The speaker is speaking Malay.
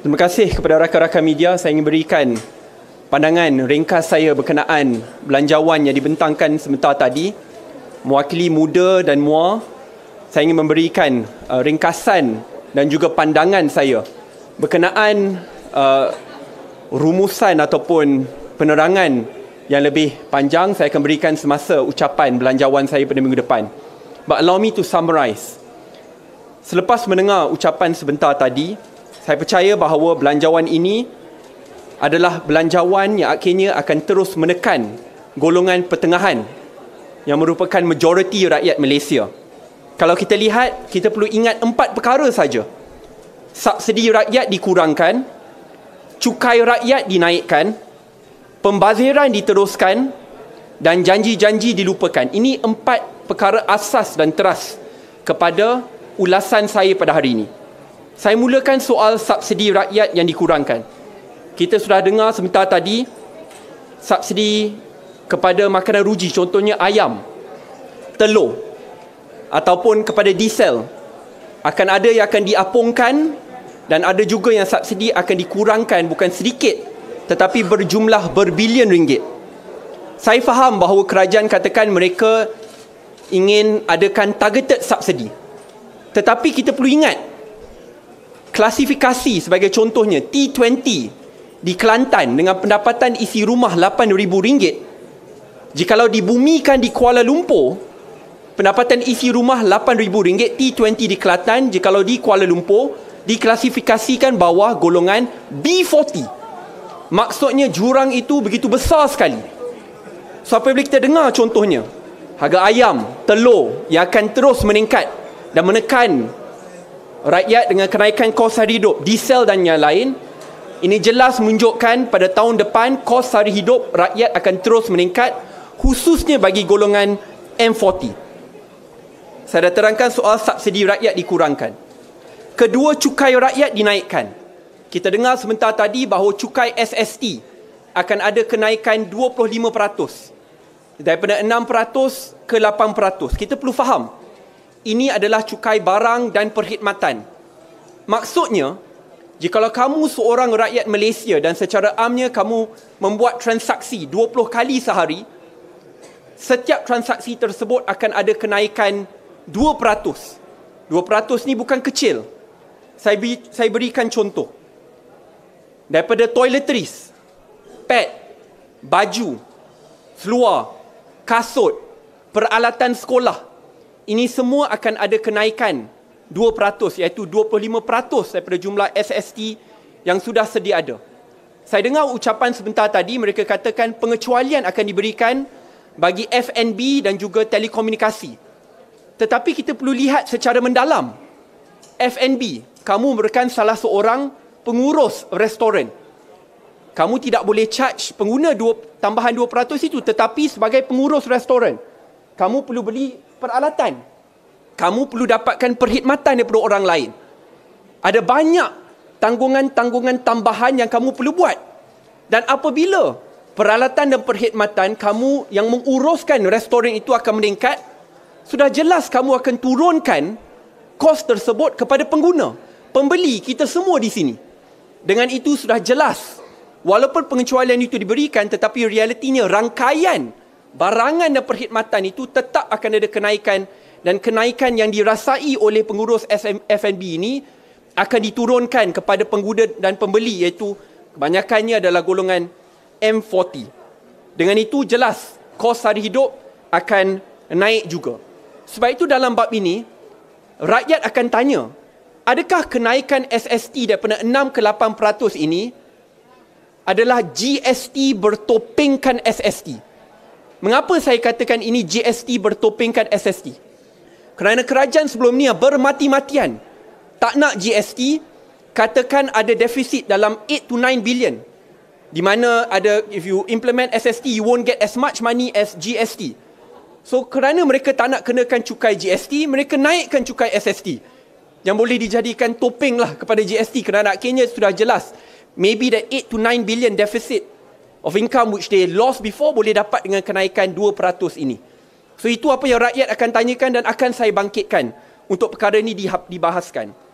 Terima kasih kepada rakan-rakan media. Saya ingin berikan pandangan ringkas saya berkenaan belanjawan yang dibentangkan sebentar tadi. Mewakili muda dan mua, saya ingin memberikan uh, ringkasan dan juga pandangan saya berkenaan uh, rumusan ataupun penerangan yang lebih panjang saya akan berikan semasa ucapan belanjawan saya pada minggu depan. But allow me to summarize. Selepas mendengar ucapan sebentar tadi, saya percaya bahawa belanjawan ini adalah belanjawan yang akhirnya akan terus menekan golongan pertengahan yang merupakan majoriti rakyat Malaysia. Kalau kita lihat, kita perlu ingat empat perkara saja. Subsidi rakyat dikurangkan, cukai rakyat dinaikkan, pembaziran diteruskan dan janji-janji dilupakan. Ini empat perkara asas dan teras kepada ulasan saya pada hari ini saya mulakan soal subsidi rakyat yang dikurangkan. Kita sudah dengar sebentar tadi subsidi kepada makanan ruji contohnya ayam, telur ataupun kepada diesel akan ada yang akan diapungkan dan ada juga yang subsidi akan dikurangkan bukan sedikit tetapi berjumlah berbilion ringgit. Saya faham bahawa kerajaan katakan mereka ingin adakan targeted subsidi. Tetapi kita perlu ingat klasifikasi sebagai contohnya T20 di Kelantan dengan pendapatan isi rumah RM8,000 jikalau dibumikan di Kuala Lumpur pendapatan isi rumah RM8,000 T20 di Kelantan jikalau di Kuala Lumpur diklasifikasikan bawah golongan B40 maksudnya jurang itu begitu besar sekali so apabila kita dengar contohnya harga ayam, telur yang akan terus meningkat dan menekan rakyat dengan kenaikan kos hari hidup diesel dan yang lain ini jelas menunjukkan pada tahun depan kos hari hidup rakyat akan terus meningkat khususnya bagi golongan M40 saya dah terangkan soal subsidi rakyat dikurangkan kedua cukai rakyat dinaikkan kita dengar sebentar tadi bahawa cukai SST e akan ada kenaikan 25% daripada 6% ke 8%. Kita perlu faham ini adalah cukai barang dan perkhidmatan. Maksudnya, jika kamu seorang rakyat Malaysia dan secara amnya kamu membuat transaksi 20 kali sehari, setiap transaksi tersebut akan ada kenaikan 2%. 2% ni bukan kecil. Saya, berikan contoh. Daripada toiletries, pet, baju, seluar, kasut, peralatan sekolah, ini semua akan ada kenaikan 2% iaitu 25% daripada jumlah SST yang sudah sedia ada. Saya dengar ucapan sebentar tadi mereka katakan pengecualian akan diberikan bagi FNB dan juga telekomunikasi. Tetapi kita perlu lihat secara mendalam. FNB, kamu merupakan salah seorang pengurus restoran. Kamu tidak boleh charge pengguna dua, tambahan 2% itu tetapi sebagai pengurus restoran kamu perlu beli peralatan. Kamu perlu dapatkan perkhidmatan daripada orang lain. Ada banyak tanggungan-tanggungan tambahan yang kamu perlu buat. Dan apabila peralatan dan perkhidmatan kamu yang menguruskan restoran itu akan meningkat, sudah jelas kamu akan turunkan kos tersebut kepada pengguna, pembeli kita semua di sini. Dengan itu sudah jelas, walaupun pengecualian itu diberikan tetapi realitinya rangkaian barangan dan perkhidmatan itu tetap akan ada kenaikan dan kenaikan yang dirasai oleh pengurus FNB ini akan diturunkan kepada pengguna dan pembeli iaitu kebanyakannya adalah golongan M40. Dengan itu jelas kos sara hidup akan naik juga. Sebab itu dalam bab ini rakyat akan tanya, adakah kenaikan SST daripada 6 ke 8% ini adalah GST bertopengkan SST? Mengapa saya katakan ini GST bertopengkan SST? Kerana kerajaan sebelum ni bermati-matian tak nak GST katakan ada defisit dalam 8 to 9 billion di mana ada if you implement SST you won't get as much money as GST. So kerana mereka tak nak kenakan cukai GST, mereka naikkan cukai SST yang boleh dijadikan topeng lah kepada GST kerana akhirnya sudah jelas maybe the 8 to 9 billion deficit of income which they lost before boleh dapat dengan kenaikan 2% ini. So itu apa yang rakyat akan tanyakan dan akan saya bangkitkan untuk perkara ini dibahaskan.